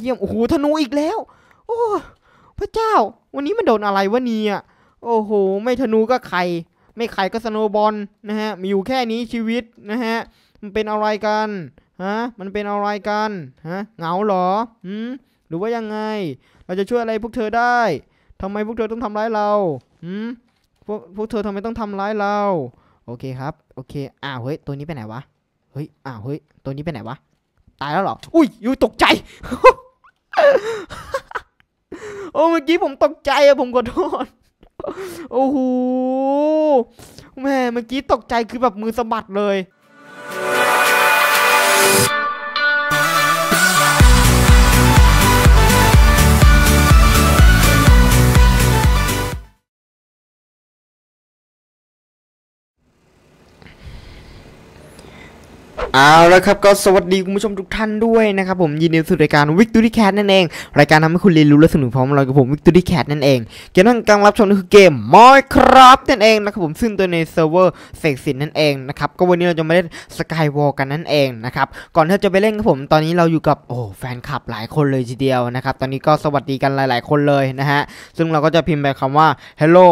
เยี่ยมโอ้โหธนูอีกแล้วโอ้พระเจ้า วันนี้มันโดนอะไรวะเนี่ยโอ้โหไม่ธนูก็ไข่ไม่ไข่ก็สโนบอลนะฮะมีอยู่แค่นี้ชีวิตนะฮะมันเป็นอะไรกันฮะมันเป็นอะไรกันฮะเหงาเหรอหืมหรือว่ายังไง เราจะช่วยอะไรพวกเธอได้ ทำไมพวกเธอต้องทำร้ายเราหืมพวกพวกเธอทำไมต้องทำร้ายเราโอเคครับ โอเคอ้าวเฮ้ยตัวนี้ไปไหนวะเฮ้ยอ้าวเฮ้ยตัวนี้ไปไหนวะตายแล้วเหรออุ้ยอยู่ตกใจโอ้ เมื่อกี้ผมตกใจอะผมขอโทษ โอ้โหแม่ เมื่อกี้ตกใจคือแบบมือสะบัดเลยเอาละครับก็สวัสดีคุณผู้ชมทุกท่านด้วยนะครับผมยินดีสู่รายการิกตู o ี y แคทนั่นเอง รายการทำให้คุณเรียนรู้และสนุกพร้อมเรากับผมิกตู o ี y แคทนั่นเองเกมนั่กำลังรับชมนี่คือเกมมอยครับนั่นเองนะครับผมซึ่งตัวในเซิร์ฟเวอร์เสกสินนั่นเองนะครับก็วันนี้เราจะมาเล่นกายวอล l กันนั่นเองนะครับก่อนที่จะไปเล่นครับผมตอนนี้เราอยู่กับโอ้แฟนคลับหลายคนเลยทีเดียวนะครับตอนนี้ก็สวัสดีกันหลายๆคนเลยนะฮะซึ่งเราก็จะพิมพ์ไปคำว่า Hello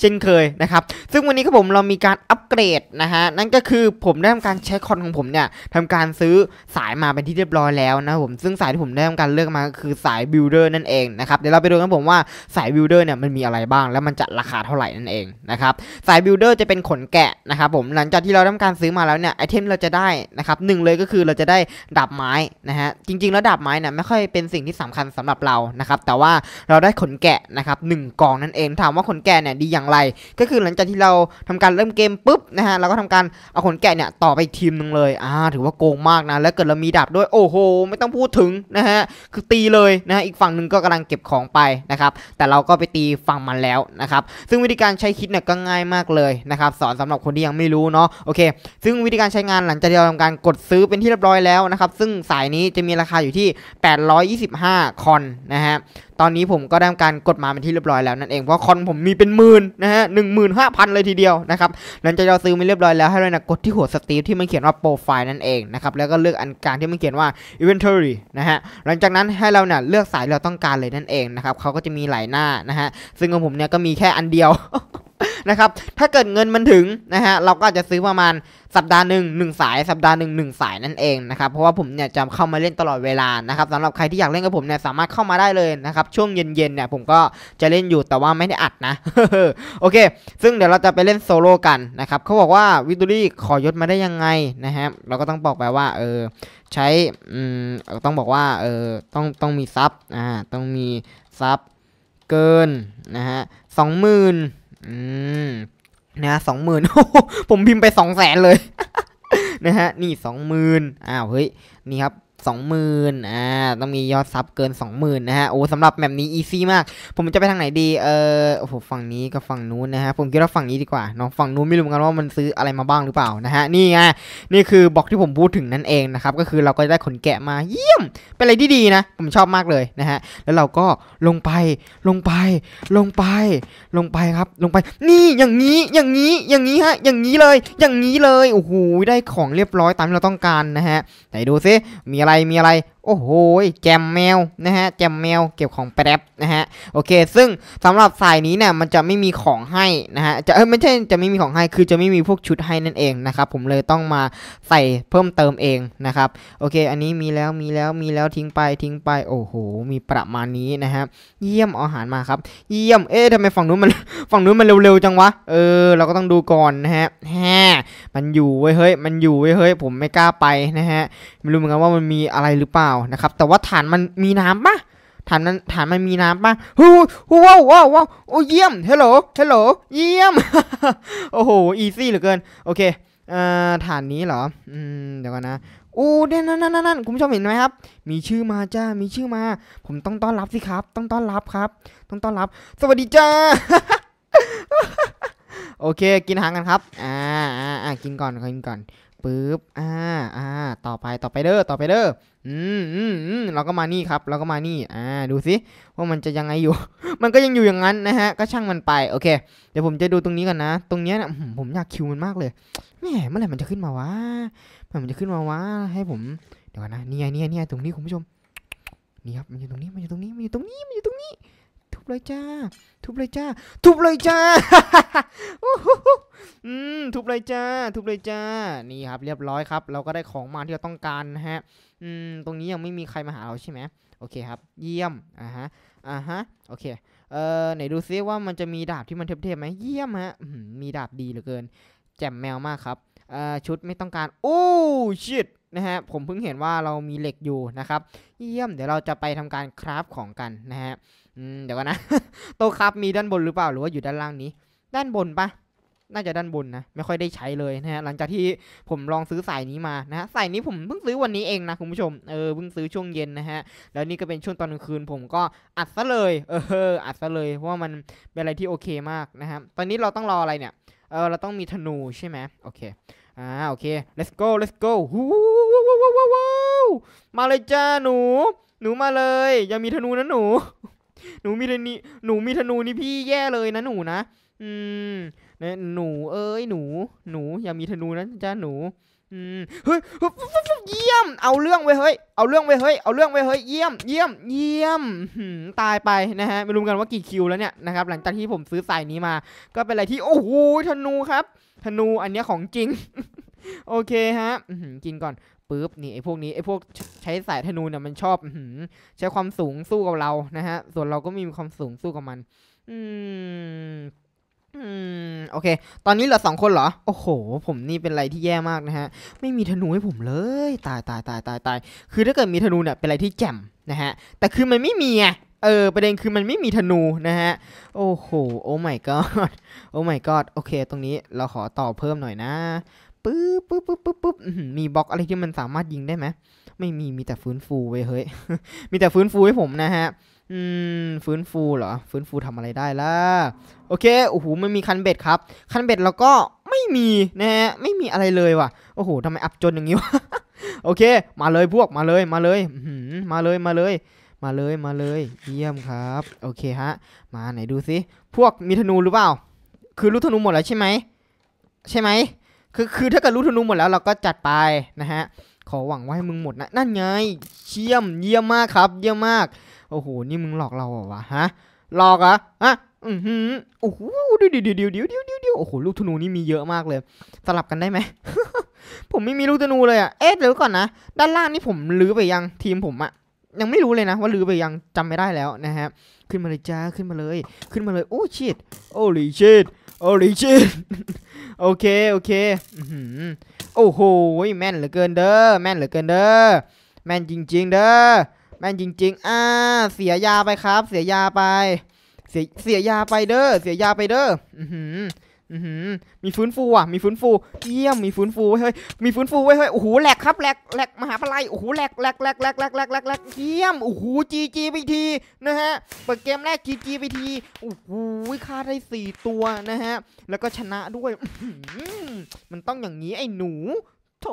เช่นเคยนะครับซึ่งวันนี้ครับผมเรามีการอัปเกรดนะฮะนั่นก็คือผมได้ทำการใช้คอนของผมเนี่ยทำการซื้อสายมาเป็นที่เรียบร้อยแล้วนะผมซึ่งสายที่ผมได้ทำการเลือกมาคือสายบิลเดอร์นั่นเองนะครับเดี๋ยวเราไปดูกันผมว่าสายบิลเดอร์เนี่ยมันมีอะไรบ้างแล้วมันจะราคาเท่าไหร่นั่นเองนะครับสายบิลเดอร์จะเป็นขนแกะนะครับผมหลังจากที่เราทำการซื้อมาแล้วเนี่ยไอเทมเราจะได้นะครับหนึ่งเลยก็คือเราจะได้ดาบไม้นะฮะจริงๆแล้วดาบไม้เนี่ยไม่ค่อยเป็นสิ่งที่สำคัญสำหรับเรานะครับแต่ว่าเราได้ขนแกะนะครับหกองนั่นเอง ถามว่าขนแกะเนี่ยดีอย่างไร ก็คือหลังจากที่เราทำการเริ่มเกมปุ๊บนะฮะเราก็ทำการเอาขนแกะเนี่ยต่อไปทีมหนึ่งเลยอ่าถือว่าโกงมากนะ และเกิดเรามีดาบด้วย โอ้โห ไม่ต้องพูดถึง นะฮะ คือตีเลย นะะอีกฝั่งหนึ่งก็กำลังเก็บของไป นะครับ แต่เราก็ไปตีฝั่งมันแล้ว นะครับ ซึ่งวิธีการใช้คิดเนี่ยก็ง่ายมากเลย นะครับ สอนสำหรับคนที่ยังไม่รู้ เนาะ โอเค ซึ่งวิธีการใช้งานหลังจากที่เราทำการกดซื้อเป็นที่เรียบร้อยแล้ว นะครับ ซึ่งสายนี้จะมีราคาอยู่ที่825คอน นะฮะตอนนี้ผมก็ได้การกดมาเป็นที่เรียบร้อยแล้วนั่นเองเพราะคอนผมมีเป็นหมื่นนะฮะหนึ่งหมื่นห้าพันเลยทีเดียวนะครับหลังจากเราซื้อมาเรียบร้อยแล้วให้เรานะกดที่หัวสตรีมที่มันเขียนว่าโปรไฟล์นั่นเองนะครับแล้วก็เลือกอันการที่มันเขียนว่า inventory นะฮะหลังจากนั้นให้เราเนี่ยเลือกสายเราต้องการเลยนั่นเองนะครับเขาก็จะมีหลายหน้านะฮะซึ่งของผมเนี่ยก็มีแค่อันเดียวนะครับ ถ้าเกิดเงินมันถึงนะฮะ เราก็จจะซื้อประมาณสัปดาห์หนึ่งหนึ่งสาย สัปดาห์หนึ่งหนึ่งสายนั่นเองนะครับ เพราะว่าผมเนี่ยจะเข้ามาเล่นตลอดเวลานะครับสำหรับใครที่อยากเล่นกับผมเนี่ยสามารถเข้ามาได้เลยนะครับ ช่วงเย็นๆเนี่ยผมก็จะเล่นอยู่ แต่ว่าไม่ได้อัดนะ โอเค ซึ่งเดี๋ยวเราจะไปเล่นโซโล่กันนะครับเขาบอกว่าวิตูรี่ขอยศมาได้ยังไงนะฮะ เราก็ต้องบอกไปว่าเออใช้อืมต้องบอกว่าเออต้องต้องมีซับอ่า ต้องมีซับเกินนะฮะสองหมื่นืมนะสองหมื่นผมพิมพ์ไปสองแสนเลย นะฮะ นี่สองหมื่นอ้าวเฮ้ย นี่ครับสองหมื่นอ่าต้องมียอดซับเกินสองหมื่นนะฮะโอ้สำหรับแมปนี้อีซี่มากผมจะไปทางไหนดีเออโอ้โหฝั่งนี้กับฝั่งนู้นนะฮะผมคิดว่าฝั่งนี้ดีกว่าเนาะฝั่งนู้นไม่รู้เหมือนกันว่ามันซื้ออะไรมาบ้างหรือเปล่านะฮะนี่ไงนี่คือบล็อกที่ผมพูดถึงนั่นเองนะครับก็คือเราก็ได้ขนแกะมาเยี่ยมเป็นอะไรที่ดีนะ ผมชอบมากเลยนะฮะแล้วเราก็ลงไปลงไป ลงไป ลงไปครับลงไปนี่อย่างนี้อย่างนี้อย่างนี้ฮะอย่างนี้เลยอย่างนี้เลยโอ้โหได้ของเรียบร้อยตามที่เราต้องการนะฮะไหนดูซิมีอะไรมีอะไรโอ้โหแจมแมวนะฮะแจมแมวเก็บของแป๊บนะฮะโอเค ซึ่งสำหรับสายนี้เนี่ยมันจะไม่มีของให้นะฮะจะเออไม่ใช่จะไม่มีของให้คือจะไม่มีพวกชุดให้นั่นเองนะครับผมเลยต้องมาใส่เพิ่มเติมเองนะครับโอเค อันนี้มีแล้วมีแล้วมีแล้วทิ้งไปทิ้งไป โอ้โหมีประมาณนี้นะฮะเยี่ยมอาหารมาครับ เยี่ยมเอ๊ะทำไมฝั่งนู้นมันฝั่งนู้นมันเร็วๆจังวะเออเราก็ต้องดูก่อนนะฮะแฮมันอยู่เว้ยเฮ้ยมันอยู่เว้ยเฮ้ยผมไม่กล้าไปนะฮะไม่รู้เหมือนกันว่ามันมีอะไรหรือเปล่าานะครับแต่ว่าฐานมันมีน้ำปะฐานมันฐานมันมีน้ำปะฮู้ฮู้ว้าวว้าวว้าวโอ้เยี่ยมเฮลโหลเฮลโหลเยี่ยมโอ้โหอีซี่เหลือเกิน โอเคเอ่อฐานนี้เหรออืมเดี๋ยวก่อนนะโอ้เด่นนั่นนั่นคุณผู้ชมเห็นไหมครับ มีชื่อมาจ้ามีชื่อมา ผมต้องต้อนรับสิครับ ต้องต้อนรับครับ ต้องต้อนรับ สวัสดีจ้าโอเคกินหางกันครับอ่าอ่ากินก่อนกินก่อนปึ๊บ อ่า อ่า ต่อไป ต่อไปเด้อ ต่อไปเด้อ อืมอืมอืมเราก็มานี่ครับ เราก็มานี่อ่า ดูสิว่ามันจะยังไงอยู่ มันก็ยังอยู่อย่างนั้นนะฮะ ก็ช่างมันไป โอเค เดี๋ยวผมจะดูตรงนี้ก่อนนะ ตรงเนี้ยนะผมอยากคิวมันมากเลย แหมเมื่อไหร่มันจะขึ้นมาวะเมื่อไหร่มันจะขึ้นมาวะ ให้ผม เดี๋ยวนะเนี่ยเนี่ยเนี่ยตรงนี้คุณผู้ชม นี่ครับ มันอยู่ตรงนี้ มันอยู่ตรงนี้ มันอยู่ตรงนี้ มันอยู่ตรงนี้เลยจ้า ทุบเลยจ้า ทุบเลยจ้าอืมทุบเลยจ้า ทุบเลยจ้า นี่ครับ เรียบร้อยครับ เราก็ได้ของมาที่เราต้องการนะฮะ อืม ตรงนี้ยังไม่มีใครมาหาเราใช่ไหมโอเคครับ เยี่ยม อ่าฮะ อ่าฮะ โอเค เอ่อ ไหนดูซิว่ามันจะมีดาบที่มันเทพๆไหมเยี่ยมฮะมีดาบดีเหลือเกิน แจ่มแมวมากครับเอ่อชุดไม่ต้องการ โอ้ ชิดนะฮะผมเพิ่งเห็นว่าเรามีเหล็กอยู่นะครับเยี่ยมเดี๋ยวเราจะไปทำการคราฟของกันนะฮะเดี๋ยวกันนะโต๊ะคราฟมีด้านบนหรือเปล่าหรือว่าอยู่ด้านล่างนี้ ด้านบนปะน่าจะด้านบนนะไม่ค่อยได้ใช้เลยนะฮะหลังจากที่ผมลองซื้อสายนี้มานะฮะสายนี้ผมเพิ่งซื้อวันนี้เองนะคุณผู้ชมเออเพิ่งซื้อช่วงเย็นนะฮะแล้วนี่ก็เป็นช่วงตอนกลางคืน ผมก็อัดซะเลยเอออัดซะเลยเพราะว่ามันเป็นอะไรที่โอเคมากนะฮะตอนนี้เราต้องรออะไรเนี่ยเออเราต้องมีธนูใช่ไหมโอเคอ่าโอเค let's go let's go ฮูว้าวว้าวมาเลยจ้าหนู หนูมาเลย ยังมีธนูนะหนู หนูมีธนูหนูมีธนูนี่พี่แย่เลยนะหนูนะ อืมเนี่ยหนูเอ้ยหนู หนูอย่ามีธนูนะจ้าหนู อืม เฮ้ยเยี่ยม เอาเรื่องไว้เฮ้ย เอาเรื่องไว้เฮ้ย เอาเรื่องไว้เฮ้ย เยี่ยม เยี่ยม เยี่ยม ตายไปนะฮะ ไม่รู้กันว่ากี่คิวแล้วเนี่ยนะครับ หลังจากที่ผมซื้อสายนี้มา ก็เป็นอะไรที่โอ้โหธนูครับ ธนูอันนี้ของจริง โอเคฮะกินก่อนปึ๊บ นี่ไอ้พวกนี้ไอ้พวกใช้สายธนูเนี่ย มันชอบใช้ความสูงสู้กับเรานะฮะ ส่วนเราก็มีความสูงสู้กับมัน อืม อืม โอเค ตอนนี้เหลือสองคนเหรอ โอ้โห ผมนี่เป็นอะไรที่แย่มากนะฮะ ไม่มีธนูให้ผมเลย ตายตายตายตายตายคือถ้าเกิดมีธนูเนี่ยเป็นอะไรที่แจ่มนะฮะ แต่คือมันไม่มีไงเออ ประเด็นคือมันไม่มีธนูนะฮะ โอ้โห โอ้ my god โอ้ my god โอเค ตรงนี้เราขอต่อเพิ่มหน่อยนะปึ๊บปึ๊บปึ๊บปึ๊บปึ๊บมีบล็อกอะไรที่มันสามารถยิงได้ไหม ไม่มี มีแต่ฟื้นฟูเว้ยเฮ้ย มีแต่ฟื้นฟูให้ผมนะฮะ อืมฟื้นฟูเหรอ ฟื้นฟูทำอะไรได้ล่ะ โอเค โอ้โห มันมีคันเบ็ดครับ คันเบ็ดเราก็ไม่มีนะฮะ ไม่มีอะไรเลยว่ะ โอ้โหทำไมอับจนอย่างนี้วะ โอเค มาเลยพวกมาเลยมาเลยมาเลย มาเลย มาเลย มาเลย เยี่ยมครับ โอเคฮะ มาไหนดูซิ พวกมีธนูหรือเปล่า คือรู้ธนูหมดแล้วใช่ไหม ใช่ไหมคือคือถ้าเกิดรู้ธนูหมดแล้วเราก็จัดไปนะฮะ ขอหวังว่าให้มึงหมดนะนั่นไงเชี่ยมเยี่ยมมากครับ เยี่ยมมากโอ้โหนี่มึงหลอกเราเหรอวะฮะหลอกอะฮะอือหือโอ้โหเดี๋ยวเดี๋ยวเดี๋ยวเดี๋ยวเดี๋ยวเดี๋ยวโอ้โหลูกธนูนี่มีเยอะมากเลย สลับกันได้ไหมผมไม่มีลูกธนูเลยอะเอ๊ะเดี๋ยวก่อนนะด้านล่างนี่ผมลื้อไปยังทีมผมอะยังไม่รู้เลยนะว่าลื้อไปยังจำไม่ได้แล้วนะฮะขึ้นมาเลยจ้าขึ้นมาเลย ขึ้นมาเลย โอ้ชิดโอ้ลีชิดโอริจิน โอเค โอเคโอ้โหแม่นเหลือเกินเด้อ แม่นเหลือเกินเด้อ แม่นจริงๆเด้อ แม่นจริงๆ อ่า เสียยาไปครับ เสียยาไป เสียเสียยาไปเด้อ เสียยาไปเด้ออือมีฟื้นฟูอ่ะ มีฟื้นฟู เยี่ยม มีฟื้นฟูเฮ้ยมีฟื้นฟูเว้ฮ้ยโอ้โหแหลกครับแหลกแหลกมหาพลายโอ้โหแหลกแหลกแหลกแหลกแหลกแหลกแหลกแหลกเยี่ยม โอ้โหจีจีไปที นะฮะ เปิดเกมแรกจีจีไปที โอ้โหฆ่าได้สี่ตัวนะฮะ แล้วก็ชนะด้วย มันต้องอย่างนี้ไอ้หนูถ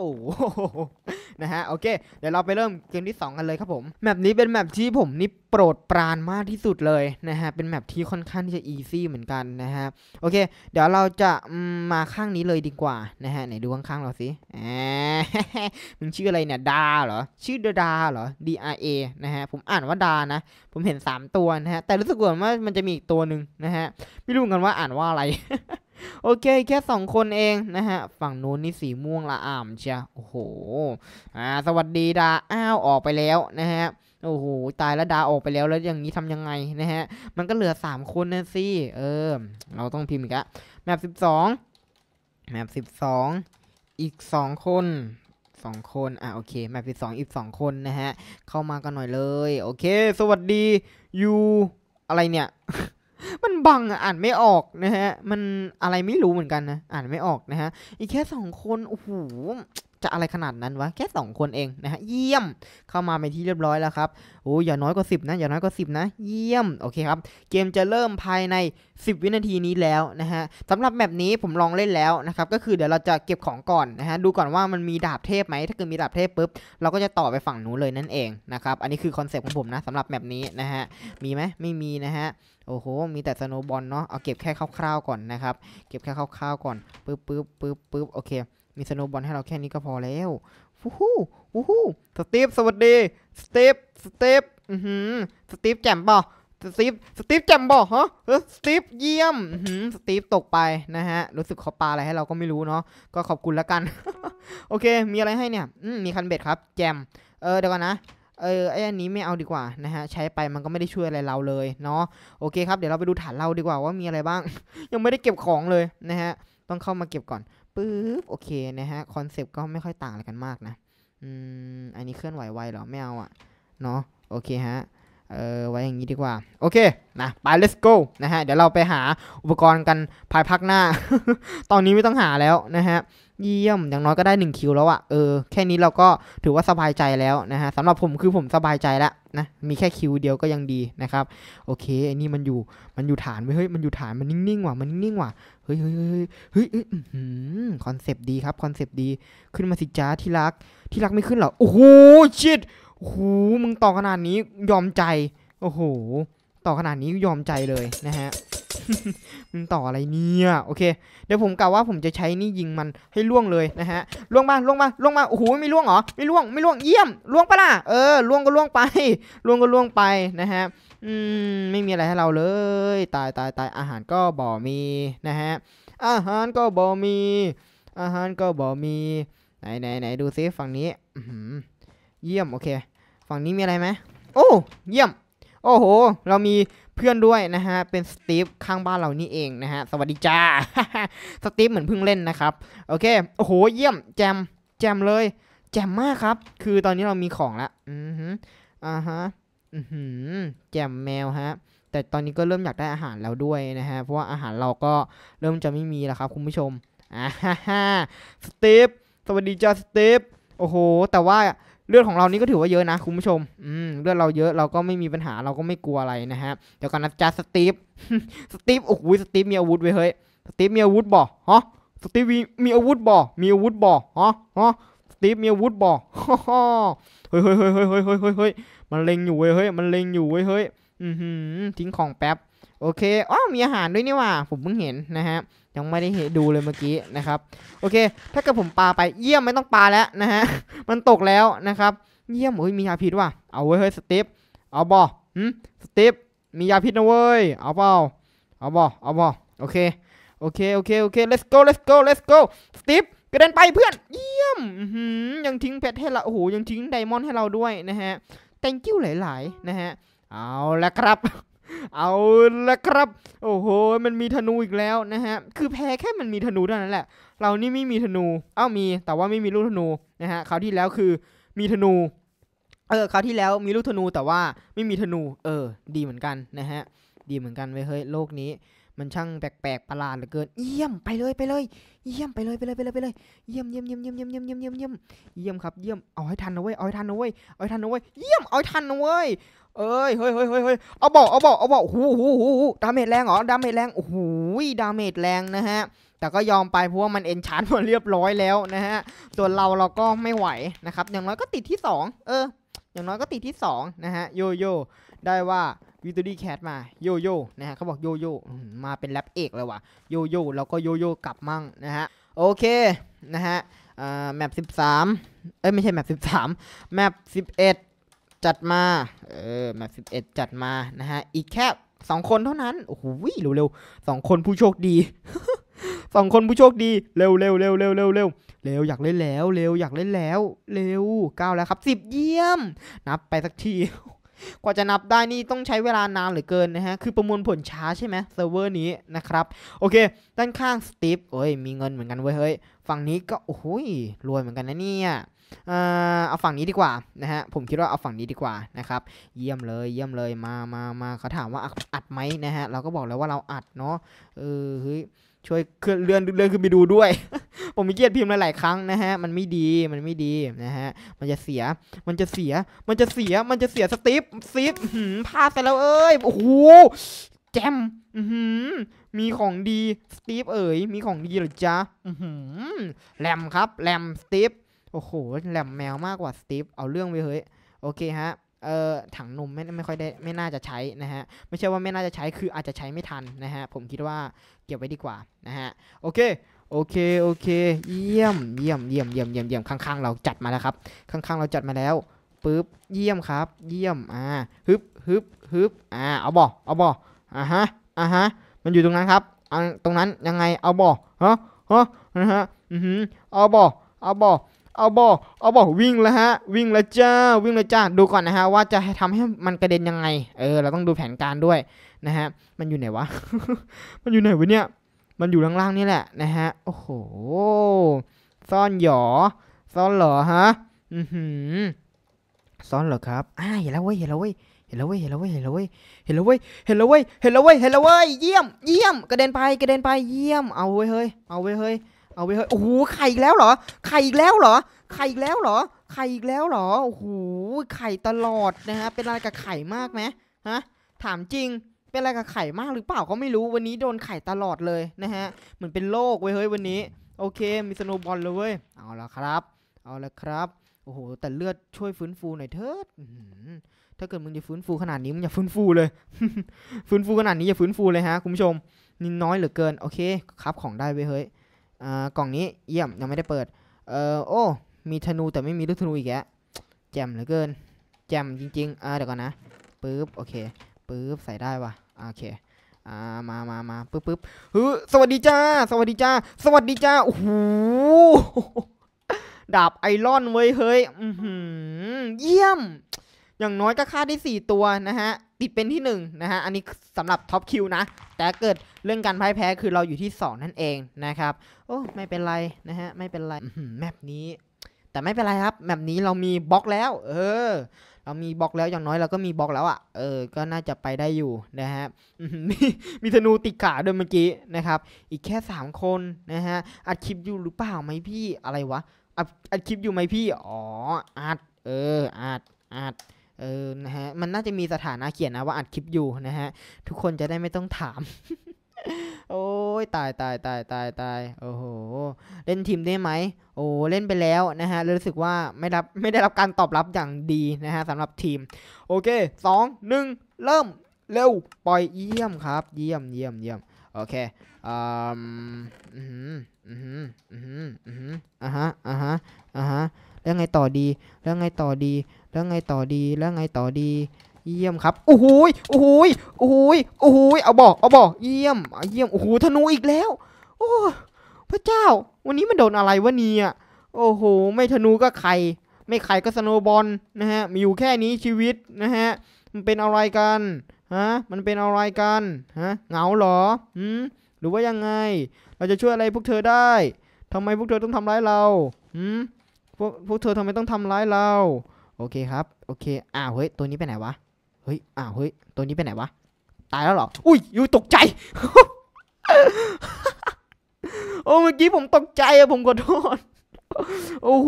นะฮะ โอเค เดี๋ยวเราไปเริ่มเกมที่ 2 กันเลยครับผม แมปนี้เป็นแมปที่ผมนี่โปรดปรานมากที่สุดเลยนะฮะ เป็นแมปที่ค่อนข้างที่จะอีซี่เหมือนกันนะฮะโอเค เดี๋ยวเราจะมาข้างนี้เลยดีกว่า นะฮะ ไหนดูข้างๆเราสิมมึงชื่ออะไรเนี่ย ดาเหรอ ชื่อดาเหรอ D R A นะฮะ ผมอ่านว่าดานะ ผมเห็น3ตัวนะฮะ แต่รู้สึกว่ามันจะมีอีกตัวหนึ่งนะฮะ ไม่รู้กันว่าอ่านว่าอะไรโอเค แค่สองคนเองนะฮะฝั่งนู้นนี่สีม่วงละอ่ำเชียโอ้โหอ่าสวัสดี ดาอ้าวออกไปแล้วนะฮะโอ้โหตายแล้ว ดาออกไปแล้วแล้วอย่างนี้ทำยังไงนะฮะมันก็เหลือสามคนนะสิเออเราต้องพิมพ์อีกอะแมปสิบสองแมปสิบสองอีกสองคนสองคนอ่ะโอเคแมปสิบสองอีกสองคนนะฮะเข้ามากันหน่อยเลยโอเค สวัสดียูอะไรเนี่ยมันบังอ่านไม่ออกนะฮะ มันอะไรไม่รู้เหมือนกันนะ อ่านไม่ออกนะฮะ อีกแค่สองคน โอ้โหจะอะไรขนาดนั้นวะแค่2คนเองนะฮะเยี่ยมเข้ามาเป็นที่เรียบร้อยแล้วครับโอ้อย่าน้อยกว่า10นะอย่าน้อยกว่า10นะเยี่ยมโอเคครับเกมจะเริ่มภายใน 10 วินาทีนี้แล้วนะฮะสำหรับแบบนี้ผมลองเล่นแล้วนะครับก็คือเดี๋ยวเราจะเก็บของก่อนนะฮะดูก่อนว่ามันมีดาบเทพไหมถ้าเกิดมีดาบเทพปุ๊บเราก็จะต่อไปฝั่งนู้นเลยนั่นเองนะครับอันนี้คือคอนเซปต์ของผมนะสำหรับแบบนี้นะฮะมีไหมไม่มีนะฮะโอ้โหมีแต่สโนบอลเนาะเอาเก็บแค่คร่าวๆก่อนนะครับเก็บแค่คร่าวๆก่อนปึ๊บปึ๊บปึ๊บปึ๊บโอเคมีสโนบอลให้เราแค่นี้ก็พอแล้ววู้ฮู้วู้ฮู้สตีฟสวัสดีสตีฟสตีฟอือหือสตีฟแจ่มบ่สตีฟสตีฟแจมบ่ฮะสตีฟเยี่ยมสตีฟตกไปนะฮะ รู้สึกขอปลาอะไรให้เราก็ไม่รู้เนาะ ก็ขอบคุณแล้วกัน โอเค มีอะไรให้เนี่ยมีคันเบ็ดครับ แจม เออ เดี๋ยวก่อนนะ เออ ไออันนี้ไม่เอาดีกว่า นะฮะ ใช้ไปมันก็ไม่ได้ช่วยอะไรเราเลยเนาะ โอเค ครับ เดี๋ยวเราไปดูฐานเราดีกว่าว่ามีอะไรบ้าง ยังไม่ได้เก็บของเลยนะฮะ ต้องเข้ามาเก็บก่อนปึ๊บโอเคนะฮะ คอนเซปต์ก็ไม่ค่อยต่างอะไรกันมากนะ อืม อันนี้เคลื่อนไหวไวเหรอ ไม่เอาอะเนาะโอเคฮะเออไว้อย่างนี้ดีกว่า โอเคนะไป let's go นะฮะเดี๋ยวเราไปหาอุปกรณ์กันภายพักหน้า ตอนนี้ไม่ต้องหาแล้วนะฮะเยี่ยมอย่างน้อยก็ได้1คิวแล้วอะเออแค่นี้เราก็ถือว่าสบายใจแล้วนะฮะสำหรับผมคือผมสบายใจแล้วนะมีแค่คิวเดียวก็ยังดีนะครับ โอเคไอ้นี่มันอยู่มันอยู่ฐานไว้เฮ้ยมันอยู่ฐานมันนิ่งๆว่ะมันนิ่งๆว่ะเฮ้ยเฮ้ยเฮ้ยเฮ้ยคอนเซปต์ดีครับคอนเซปต์ดีขึ้นมาสิจ้าที่รักที่รักไม่ขึ้นหรอโอ้โหชิดโโอ้หมึงต่อขนาดนี้ยอมใจ โอ้โห ต่อขนาดนี้ยอมใจเลยนะฮะ มึงต่ออะไรเนี่ยโอเค เดี๋ยวผมกล่าวว่าผมจะใช้นี่ยิงมันให้ล่วงเลยนะฮะ ล่วงมาล่วงมาล่วงมาโอ้โหไม่ล่วงเหรอไม่ล่วงไม่ล่วงเยี่ยม ล่วงปะล่ะ เออ ล่วงก็ล่วงไป ล่วงก็ล่วงไปนะฮะ อืม ไม่มีอะไรให้เราเลย ตายตายตายอาหารก็บ่ มีนะฮะ อาหารก็บ่ มี อาหารก็บ่ มี ไหนไหนไหนดูซิ ฝั่งนี้ เยี่ยม โอเคฝั่งนี้มีอะไรไหมโอ้ เยี่ยม โอ้โห เรามีเพื่อนด้วยนะ ฮะ เป็นสตีฟข้างบ้านเรานี่เองนะฮะ สวัสดีจ้า สตีฟเหมือนเพิ่งเล่นนะครับ โอเค โอ้โห เยี่ยม แจม แจมเลย แจมมากครับ คือตอนนี้เรามีของละอือฮึอ่าฮะ อือฮึแจมแมวฮะ แต่ตอนนี้ก็เริ่มอยากได้อาหารแล้วด้วยนะฮะ เพราะว่าอาหารเราก็เริ่มจะไม่มีแล้วครับคุณผู้ชม อ่าฮ่าสตีฟ สวัสดีจ้า สตีฟ โอ้โห แต่ว่าเลือดของเรานี่ก็ถือว่าเยอะนะคุณผู้ชมอืมเลือดเราเยอะเราก็ไม่มีปัญหาเราก็ไม่กลัวอะไรนะฮะ เดี๋ยวกันนะจ๊ะสตีฟ สตีฟ โอ้โหสตีฟมีอาวุธเว้ยเฮ้ย สตีฟมีอาวุธบ่ฮะสตีฟมีอาวุธบ่ มีอาวุธบ่ฮะฮะสตีฟมีอาวุธบ่ฮ่าเฮ้ยเฮ้ยเฮ้ยเฮ้ยเฮ้ยเฮ้ย มันเล็งอยู่เว้ยเฮ้ยมันเล็งอยู่เว้ยเฮ้ย อือหือทิ้งของแป๊บโอเค อ๋อ มีอาหารด้วยนี่ว่าผมเพิ่งเห็นนะฮะ ยังไม่ได้เห็นดูเลยเมื่อกี้นะครับ โอเคถ้าเกิดผมปลาไปเยี่ยมไม่ต้อง ปลาแล้วนะฮะ มันตกแล้วนะครับเยี่ยมเฮ้ย มียาพิษว่ะ เอาเว้ย เฮ้ยสติปเอาบอหืมสติปมียาพิษนะเว้ย เอาเปล่าเอาบอเอาบอโอเค โอเค โอเค โอเค let's go let's go let's go สติปกระเด็นไปเพื่อนเยี่ยมยังทิ้งเพชรให้เรา โอ้โห ยังทิ้งไดมอนด์ให้เราด้วยนะฮะ thank you หลายๆนะฮะ เอาละครับเอาละครับ โอ้โห มันมีธนูอีกแล้วนะฮะ คือแพ้แค่มันมีธนูเท่านั้นแหละ เรานี่ไม่มีธนู เอ้ามี แต่ว่าไม่มีลูกธนูนะฮะคราวที่แล้วคือมีธนู เออคราวที่แล้วมีลูกธนูแต่ว่าไม่มีธนู เออดีเหมือนกันนะฮะ ดีเหมือนกันเว้ยเฮ้ยโลกนี้มันช่างแปลกๆ ประหลาดเหลือเกิน เยี่ยมไปเลยไปเลย เยี่ยมไปเลยไปเลยไปเลยไปเลย เยี่ยม เยี่ยมเยี่ยมเยี่ยมเยี่ยมเยี่ยมเยี่ยมเยี่ยมเยี่ยมเยี่ยมครับ เยี่ยม เอาให้ทันนะเว้ยเอาให้ทันนะเว้ยเอาให้ทันนะเว้ยเยี่ยมเอาให้ทันนะเว้ยเอ้ย เฮ้ย เฮ้ย เฮ้ยเอาบอก เอาบอก เอาบอกหูหูหูดาเมจแรงเหรอ ดาเมจแรง โอ้โหดาเมจแรงนะฮะ แต่ก็ยอมไปเพราะว่ามันเอนชาร์มาเรียบร้อยแล้วนะฮะส่วนเราเราก็ไม่ไหวนะครับ อย่างน้อยก็ติดที่2เออ อย่างน้อยก็ติดที่2นะฮะ โยโย่ได้ว่าวิตูดี้แคทมา โยโย่นะฮะเขาบอกโยโย่มาเป็นแรปเอกเลยว่ะโยโย่แล้วก็โยโย่กลับมั่งนะฮะ โอเค นะฮะแมปสิบสามเอ้ย ไม่ใช่แมปสิบสามแมปสิบเอ็ดจัดมา เออแมปสิบเอ็ดจัดมานะฮะ อีกแค่สองคนเท่านั้น โอ้โหเร็ววสองคนผู้โชคดี สองคนผู้โชคดี เร็วเร็วเร็วเร็วเร็วเร็วเร็วอยากเล่นแล้ว เร็วอยากเล่นแล้ว เร็วเก้าแล้วครับสิบเยี่ยม นับไปสักที กว่าจะนับได้นี่ต้องใช้เวลานานหรือเกินนะฮะ คือประมวลผลช้าใช่ไหมเซิร์ฟเวอร์นี้นะครับ โอเค ด้านข้างสตีฟเอ้ย มีเงินเหมือนกันเว้ย เฮ้ย ฝั่งนี้ก็โอ้ยรวยเหมือนกันนะเนี่ยเอาฝั่งนี้ดีกว่านะฮะผมคิดว่าเอาฝั่งนี้ดีกว่านะครับ เยี่ยมเลยเยี่ยมเลยมามามาเขาถามว่าอัดไหมนะฮะเราก็บอกแล้วว่าเราอัดเนาะเออเฮ้ยช่วยเคลื่อนเลื่อนเลื่อนขึ้นไปดูด้วย ผมมีเกียรติพิมพ์หลายๆครั้งนะฮะมันไม่ดีมันไม่ดีนะฮะมันจะเสียมันจะเสียมันจะเสียมันจะเสียสติปซิปพลาดไปแล้วเอ้ยโอ้โหแจมมีของดีสติฟเอ๋ยมีของดีหรือจ๊ะแรมครับแรมสติฟโอ้โหแหลมแมวมากกว่าสตีฟเอาเรื่องไปเฮ้ย โอเคฮะ เอ่อ ถังนมไม่ไม่ค่อยได้ไม่น่าจะใช้นะฮะ ไม่ใช่ว่าไม่น่าจะใช้คืออาจจะใช้ไม่ทันนะฮะ ผมคิดว่าเก็บไว้ดีกว่านะฮะ โอเค โอเค โอเค เยี่ยม เยี่ยม เยี่ยม เยี่ยม เยี่ยมเยี่ยม ข้างๆเราจัดมาแล้วครับ ข้างๆเราจัดมาแล้ว ปึ๊บ เยี่ยมครับ เยี่ยม อ่าฮึบฮึบฮึบอ่า เอาบ่อเอาบ่ออ่าฮะอ่าฮะ มันอยู่ตรงนั้นครับ ตรงนั้นยังไง เอาบ่อฮะฮะนะฮะ อือหือ เอาบ่อเอาบ่เอาบอเอาบอวิ่งแล้วฮะวิ่งแล้วจ้าวิ่งแล้วจ้าดูก่อนนะฮะ ว่าจะทำให้มันกระเด็นยังไงเออเราต้องดูแผนการด้วยนะฮะ มันอยู่ไหนวะมันอยู่ไหนวะเนี่ยมันอยู่ล่างๆนี่แหละนะฮะโอ้โห ซ่อนหยอซ่อนเหรอฮะอือหือซ่อนเหรอครับอ่าเห็นแล้วเว้ยเห็นแล้วเว้ยเห็นแล้วเว้ยเห็นแล้วเว้ยเห็นแล้วเว้ยเห็นแล้วเว้ยเห็นแล้วเว้ยเห็นแล้วเว้ยเห็นแล้วเว้ยเยี่ยมเยี่ยมกระเด็นไปกระเด็นไปเยี่ยมเอาเว้ยเฮ้ยเอาเว้ยเฮ้ยเอาไปเฮ้ยโอ้โหไข่อีกแล้วเหรอไข่อีกแล้วเหรอไข่อีกแล้วเหรอไข่อีกแล้วเหรอโอ้โหไข่ตลอดนะฮะเป็นอะไรกับไข่มากไหมฮะถามจริงเป็นอะไรกับไข่มากหรือเปล่าก็ไม่รู้วันนี้โดนไข่ตลอดเลยนะฮะเหมือนเป็นโรคเว้ยเฮ้ยวันนี้โอเคมีสโนบอลเลยเว้ยเอาละครับ เอาละครับโอ้โห แต่เลือดช่วยฟื้นฟูหน่อยเถิดถ้าเกิดมึงจะฟื้นฟูขนาดนี้มึงอย่าฟื้นฟูเลย ฟื้นฟูขนาดนี้อย่าฟื้นฟูเลยฮะคุณผู้ชมนินน้อยเหลือเกิน โอเค ครับของได้เว้ยเฮ้ยอ่ากล่องนี้เยี่ยมยังไม่ได้เปิด เออโอ้มีธนูแต่ไม่มีลูกธนูอีกแล้วแจ่มเหลือเกิน แจ่มจริงๆ อ่าเดี๋ยวก่อนนะปึ๊บโอเคปึ๊บใส่ได้ว่ะโอเคอ่ามามามาปึ๊บปึ๊บเฮ้สวัสดีจ้าสวัสดีจ้า สวัสดีจ้า โอ้โห ดาบไอรอนเว้ยเฮ้ยเยี่ยม อย่างน้อยก็ฆ่าได้สี่ตัวนะฮะติดเป็นที่1นะฮะ อันนี้สำหรับท็อปคิวนะ แต่เกิดเรื่องการพ่ายแพ้คือเราอยู่ที่ 2 นั่นเองนะครับ โอ้ไม่เป็นไรนะฮะไม่เป็นไรแมปนี้ แต่ไม่เป็นไรครับแมปนี้เรามีบล็อกแล้ว เออ เรามีบล็อกแล้วอย่างน้อยเราก็มีบล็อกแล้วอะ่ะเออก็น่าจะไปได้อยู่นะฮะมีมีธนูติดขาด้วยเมื่อกี้นะครับ อีกแค่3คนนะฮะอัดคลิปอยู่หรือเปล่าไหมพี่อะไรวะอัดอคลิปอยู่ไหมพี่อ๋ออัดเอออัดอัดดเออนะฮะมันน่าจะมีสถานะเขียนนะว่าอัดคลิปอยู่นะฮะ ทุกคนจะได้ไม่ต้องถาม โอ้ยตายตายตายตายตายโอ้โห เล่นทีมได้ไหมโอ้เล่นไปแล้วนะฮะรู้สึกว่าไม่รับไม่ได้รับการตอบรับอย่างดีนะฮะสำหรับทีมโอเคสองหนึ่งเริ่มเร็วปล่อยเยี่ยมครับเยี่ยมเยี่ยมเยี่ยมโอเคอืมอืมอืมอืมอืมอ่ะฮะอ่ะฮะอ่ะฮะแล้วไงต่อดีแล้วไงต่อดีแล้วไงต่อดี แล้วไงต่อดี เยี่ยมครับ โอ้โหโอ้โหโอ้โหโอ้โหเอาบอก เอาบอก เยี่ยม เยี่ยม โอ้โหธนูอีกแล้ว โอ้พระเจ้า วันนี้มันโดนอะไรวะเนี่ยโอ้โห ไม่ธนูก็ไข่ ไม่ไข่ก็สโนบอลนะฮะ มีอยู่แค่นี้ชีวิตนะฮะ มันเป็นอะไรกัน ฮะ มันเป็นอะไรกัน ฮะ เหงาหรอหืมหรือว่ายังไง เราจะช่วยอะไรพวกเธอได้ทำไมพวกเธอต้องทำร้ายเราหืมพวกพวกเธอทำไมต้องทำร้ายเราโอเคครับ โอเคอ้าวเฮ้ย ตัวนี้ไปไหนวะ เฮ้ยอ้าวเฮ้ย ตัวนี้ไปไหนวะ ตายแล้วหรอ อุ้ยอยูตกใจ โอ้ เมื่อกี้ผมตกใจอะผมขอโทษโอ้โห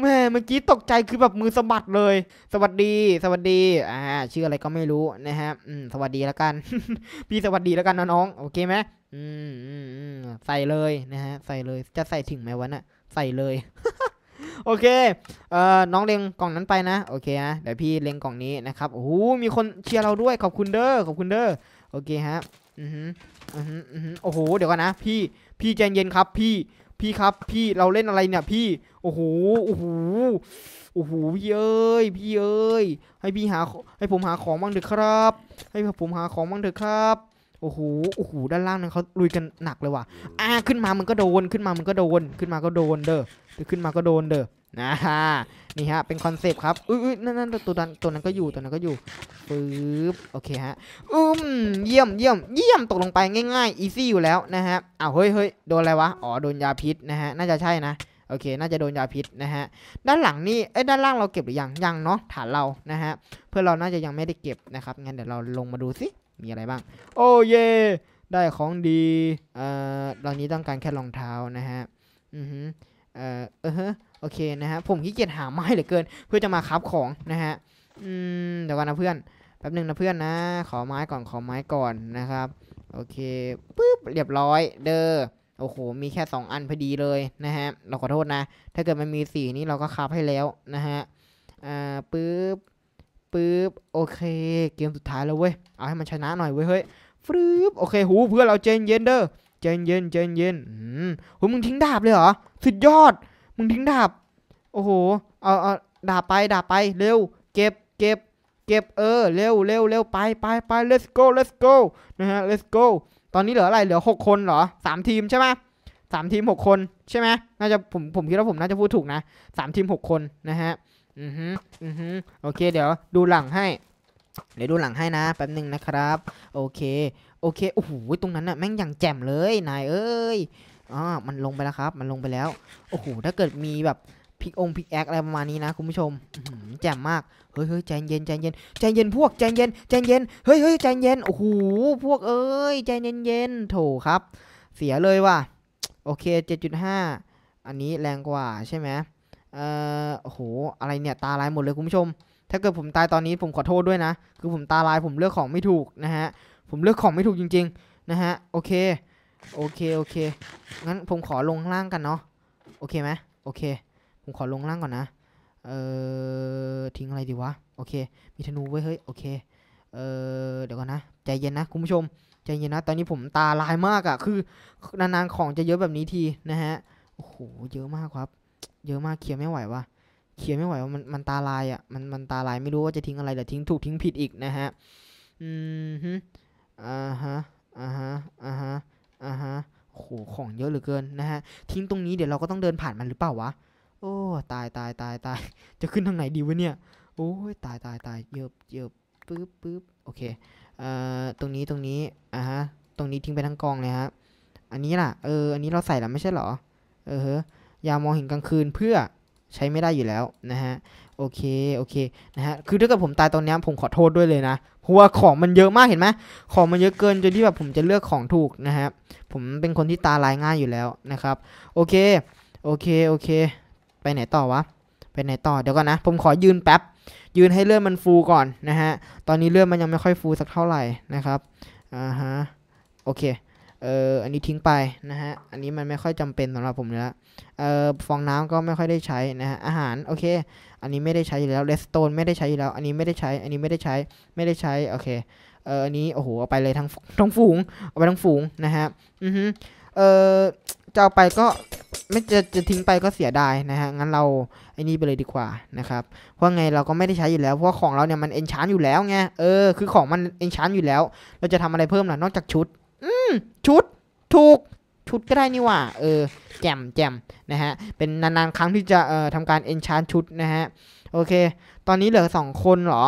แม่ เมื่อกี้ตกใจ คือแบบมือสะบัดเลย สวัสดี สวัสดี อ่า ชื่ออะไรก็ไม่รู้ นะฮะอืมสวัสดีแล้วกัน พี่สวัสดีแล้วกันน้อง โอเคไหมอืมอืม ใส่เลยนะฮะ ใส่เลย จะใส่ถึงไหมวะน่ะใส่เลยโอเคเอ่อน้องเล็งกล่องนั้นไปนะ โอเคฮะเดี๋ยวพี่เล็งกล่องนี้นะครับ โอ้โห มีคนเชียร์เราด้วย ขอบคุณเด้อ ขอบคุณเด้อ โอเคฮะ อือฮึอือฮึอือฮึโอ้โห เดี๋ยวก่อนนะ พี่ พี่ใจเย็นครับ พี่ พี่ครับ พี่ เราเล่นอะไรเนี่ย พี่ โอ้โหโอ้โหโอ้โหพี่เอ้ย พี่เอ้ย ให้พี่หาให้ผมหาของบ้างเถอะครับ ให้ผมหาของบ้างเถอะครับโอ้โห โอ้โห ด้านล่างนั้นเขาลุยกันหนักเลยว่ะ อ่า ขึ้นมามันก็โดน ขึ้นมามันก็โดน ขึ้นมาก็โดนเด้อขึ้นมาก็โดนเด้อนะฮะนี่ฮะ เป็นคอนเซปต์ครับ อุ้ยนั่นนั่นตัวนั้นตัวนั้นก็อยู่ ตัวนั้นก็อยู่ ปึ๊บ โอเคฮะอืมเยี่ยมเยี่ยมเยี่ยม ตกลงไปง่าย ๆอีซี่อยู่แล้วนะฮะ อ้าว เฮ้ยเฮ้ยโดนอะไรวะ อ๋อ โดนยาพิษนะฮะ น่าจะใช่นะ โอเค น่าจะโดนยาพิษนะฮะ ด้านหลังนี่ เอ้ยด้านล่างเราเก็บหรือยัง ยังเนาะ ฐานเรา นะฮะ เพื่อเราน่าจะยังไม่ได้เก็บนะครับงั้นเดี๋ยวเราลงมาดูสิมีอะไรบ้าง โอ้เย่ได้ของดีเอ่อตอนนี้ต้องการแค่รองเท้านะฮะ อือฮึเอ่อเออฮะ โอเคนะฮะ ผมขี้เกียจหาไม้เหลือเกิน เพื่อจะมาคับของนะฮะ อืม เดี๋ยวก่อนนะเพื่อน แป๊บหนึ่งนะเพื่อนนะ ขอไม้ก่อน ขอไม้ก่อนนะครับ โอเคปุ๊บ เรียบร้อย เด้อ โอ้โห มีแค่ 2 อันพอดีเลยนะฮะ เราขอโทษนะ ถ้าเกิดมันมีสีนี้เราก็คับให้แล้วนะฮะ อ่าปึ๊บปึ๊บโอเค เกมสุดท้ายแล้วเว้ยเอาให้มันชนะหน่อยเว้ยเฮ้ยฟืบโอเคหูเพื่อเราเจนเย็นเด้อเจนเย็นเจนเย็นอืมโหมึงทิ้งดาบเลยเหรอ สุดยอด มึงทิ้งดาบ โอ้โหเอาเอาดาบไปดาบไปเร็ว เก็บเก็บเก็บเออเร็วเร็วเร็วไปไปไป let's go let's go นะฮะ let's go ตอนนี้เหลืออะไร เหลือ 6 คนเหรอ 3 ทีมใช่ไหมสามทีม 6 คนใช่ไหมน่าจะผมผมคิดว่าผมน่าจะพูดถูกนะ 3 ทีม 6 คนนะฮะอือฮึอือฮึโอเค เดี๋ยว ดูหลังให้ เดี๋ยวดูหลังให้นะแป๊บหนึ่งนะครับ โอเค โอเค โอ้โหตรงนั้นน่ะแม่งอย่างแจ่มเลยนายเอ้ยอ๋อมันลงไปแล้วครับ มันลงไปแล้ว โอ้โหถ้าเกิดมีแบบพิกองพิกแอคอะไรประมาณนี้นะคุณผู้ชม แจ่มมาก เฮ้ยเฮ้ยใจเย็นใจเย็น ใจเย็นพวกใจเย็นใจเย็นเฮ้ยเฮ้ยใจเย็น โอ้โหพวกเอ้ยใจเย็นเย็นโถครับ เสียเลยว่ะ โอเค 7.5 อันนี้แรงกว่าใช่ไหมเอ่อโอ้โห อะไรเนี่ย ตาลายหมดเลยคุณผู้ชม ถ้าเกิดผมตายตอนนี้ผมขอโทษด้วยนะ คือผมตาลายผมเลือกของไม่ถูกนะฮะ ผมเลือกของไม่ถูกจริงๆ นะฮะ โอเค โอเค โอเค งั้นผมขอลงล่างกันเนาะ โอเคไหมโอเค ผมขอลงล่างก่อนนะ เอ่อ ทิ้งอะไรดีวะ โอเค มีธนูไว้ เฮ้ย โอเคเอ่อเดี๋ยวก่อนนะ ใจเย็นนะ คุณผู้ชม ใจเย็นนะ ตอนนี้ผมตาลายมากอะ่ะ คือนานๆของจะเยอะแบบนี้ทีนะฮะ โอ้โห เยอะมากครับเยอะมากเขียนไม่ไหววะ่ะเขียนไม่ไหวว่ามันมันตาลายอะ่ะ มันมันตาลายไม่รู้ว่าจะทิ้งอะไรแต่ทิ้งถูกทิ้งผิดอีกนะฮะ อืมฮึอ่าฮะ อ่าฮะ อ่าฮะ อ่าฮะ โอ้โห ของเยอะเหลือเกินนะฮะ ทิ้งตรงนี้เดี๋ยวเราก็ต้องเดินผ่านมันหรือเปล่าวะ โอ้ ตายตายตายตาย จะขึ้นทางไหนดีวะเนี่ย โอ้ยตายตายตาย เยอะเยอะปึ๊บปึ๊บ โอเคเอ่อตรงนี้ตรงนี้ อ่าฮะ ตรงนี้ทิ้งไปทั้งกองเลยฮะ อันนี้ล่ะ เออ อันนี้เราใส่แล้วไม่ใช่หรอ เออยามองเห็นกลางคืนเพื่อใช้ไม่ได้อยู่แล้วนะฮะโอเคโอเคนะฮะคือถ้าเกิดผมตายตอนนี้ผมขอโทษด้วยเลยนะเพราะว่าของมันเยอะมากเห็นไหมของมันเยอะเกินจนที่แบบผมจะเลือกของถูกนะฮะผมเป็นคนที่ตาลายง่ายอยู่แล้วนะครับโอเค โอเคโอเค ไปไหนต่อวะไปไหนต่อเดี๋ยวก่อนนะผมขอยืนแป๊บยืนให้เลือดมันฟูก่อนนะฮะตอนนี้เลือดมันยังไม่ค่อยฟูสักเท่าไหร่นะครับอ่าฮะโอเคเอออันนี้ทิ้งไปนะฮะ อันนี้มันไม่ค่อยจำเป็นสำหรับผมแล้วเออฟองน้ำก็ไม่ค่อยได้ใช้นะฮะ อาหารโอเค อันนี้ไม่ได้ใช้อยู่แล้วเรสโตนไม่ได้ใช้อยู่แล้ว อันนี้ไม่ได้ใช้ อันนี้ไม่ได้ใช้ ไม่ได้ใช้ โอเค เอออันนี้โอ้โห เอาไปเลยทั้งทั้งฝูง เอาไปทั้งฝูงนะฮะ อือฮึ เออจะเอาไปก็ไม่จะจะทิ้งไปก็เสียดายนะฮะ งั้นเราไอ้นี่ไปเลยดีกว่านะครับ เพราะไงเราก็ไม่ได้ใช้อยู่แล้ว เพราะของเราเนี่ยมันเอนชานอยู่แล้วไง เออ คือของมันเอนชานอยู่แล้ว เราจะทำอะไรเพิ่มล่ะนอกจากชุดชุด ถูก ชุดก็ได้นี่ว่า เออ แจมแจมนะฮะเป็นนานๆครั้งที่จะเอ่อทำการเอนชานชุดนะฮะโอเค ตอนนี้เหลือสองคนเหรอ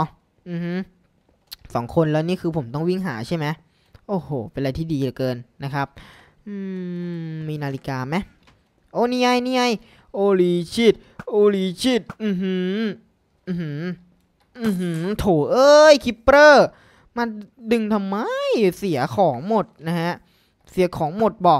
อือฮึสองคนแล้วนี่คือผมต้องวิ่งหาใช่ไหมโอ้โห เป็นอะไรที่ดีเหลือเกินนะครับ อืมมีนาฬิกาไหมโอ้นี่ไงนี่ไงโอลีชิตโอลีชิต อือหืออือหืออือหือโถเอ้ย คิปเปอร์มาดึงทำไมเสียของหมดนะฮะเสียของหมดบ่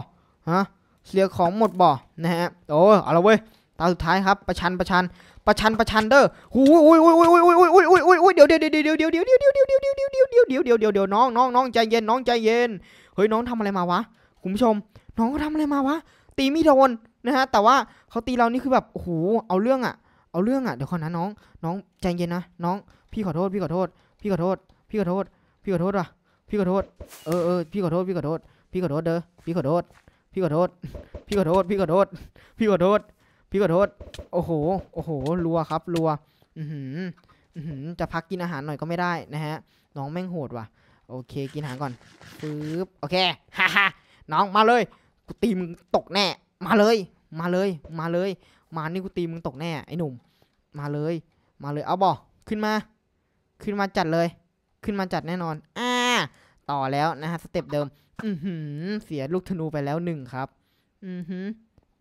ฮะเสียของหมดบ่นะฮะโอ้เอาละเว้ยตาสุดท้ายครับ ประชันประชัน ประชันประชันเด้อหูยอุ้ยอุ้ยอุ้ยอุ้ยอุ้ยอุ้ยอุ้ยอุ้ยเดี๋ยวเดี๋ยวเดี๋ยวเดี๋ยวเดี๋ยวเดี๋ยวเดี๋ยวเดี๋ยวเดี๋ยวเดี๋ยวเดี๋ยวเดี๋ยวเดี๋ยวเดี๋ยวเดี๋ยวเดี๋ยวน้องน้องน้องใจเย็น น้องใจเย็นเฮ้ยน้องทยอะไรมาวะคุณผู้ชม น้องเขาทำอะไรมาวะตีม่โดนนะฮะ แต่ว่าเขาตีเรานี่คือแบบโอเอาเรื่องอะเอาเรื่องอะเดี๋ยวกอนะน้อง น้องใจเย็นนะน้องพี่ขอโทษ พี่ขอโทษ พี่ขอโทษ พี่ขอโทษพี่ขอโทษว่ะ พี่ขอโทษ เออเออพี่ขอโทษ พี่ขอโทษ พี่ขอโทษเด้อ พี่ขอโทษ พี่ขอโทษ พี่ขอโทษ พี่ขอโทษ พี่ขอโทษพี่ขอโทษโอ้โห โอ้โห รัวครับ รัว อือหืออือหือ จะพักกินอาหารหน่อยก็ไม่ได้นะฮะ น้องแม่งโหดว่ะ โอเค กินอาหารก่อน ปึ๊บ โอเคฮ่าฮ่าน้อง มาเลย กูตีมึงตกแน่ มาเลย มาเลย มาเลย มานี่กูตีมึงตกแน่ ไอ้หนุ่ม มาเลย มาเลย เอาบอขึ้นมา ขึ้นมาจัดเลยขึ้นมาจัดแน่นอน อ่า ต่อแล้วนะฮะสเต็ปเดิมอือหือเสียลูกธนูไปแล้วหนึ่งครับ อือหือ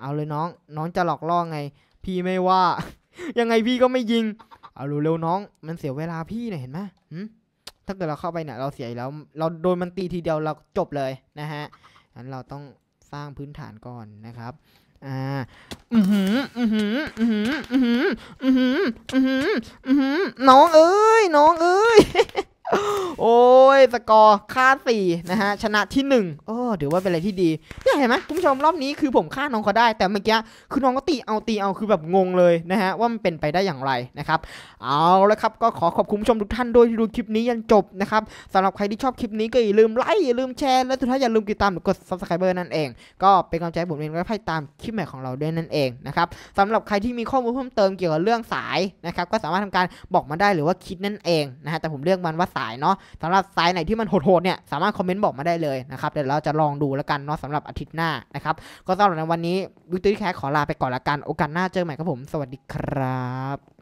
เอาเลยน้อง น้องจะหลอกล่อไง พี่ไม่ว่า ยังไงพี่ก็ไม่ยิง เอาเร็วๆน้อง มันเสียเวลาพี่เนี่ยเห็นไหมถ้าเกิดเราเข้าไปเนี่ยเราเสียแล้วเราโดนมันตีทีเดียวเราจบเลยนะฮะงั้นเราต้องสร้างพื้นฐานก่อนนะครับ อ่า อือหือ อือหืออือหืออือหืออือหืออือหือ น้องเอ้ย น้องเอ้ยโอ้ยสกอร์ค่า4นะฮะชนะที่1โอ้เดี๋ยวว่าเป็นอะไรที่ดีเนี่ยเห็นไหมคุณผู้ชมรอบนี้คือผมฆ่าน้องเขาได้ แต่เมื่อกี้คือน้องก็ตีเอาตีเอาคือแบบงงเลยนะฮะว่ามันเป็นไปได้อย่างไรนะครับเอาละครับก็ขอขอบคุณผู้ชมทุกท่านด้วยที่ดูคลิปนี้ยันจบนะครับสำหรับใครที่ชอบคลิปนี้ก็อย่าลืมไลค์อย่าลืมแชร์ และสุดท้ายอย่าลืมติดตามดซับกด subscribe นั่นเอง ก็เป็นกำลังใจผมเองและให้ตามคลิปใหม่ของเราด้วยนั่นเองนะครับสำหรับใครที่มีข้อมูลเพิ่มเติมเกี่ยวกับเรื่องสายนะครับก็สามารถทำการบอกมาได้หรือว่าคิดนั่นเองนะฮะแต่ผมเลือกมันว่าสายเนาะสำหรับสายไหนที่มันโหดๆเนี่ยสามารถคอมเมนต์บอกมาได้เลยนะครับเดี๋ยวเราจะลองดูแล้วกันเนาะสำหรับอาทิตย์หน้านะครับก็สำหรับในวันนี้วิกตอรี่แคสขอลาไปก่อนละกัน โอกาสหน้าเจอใหม่ครับผม สวัสดีครับ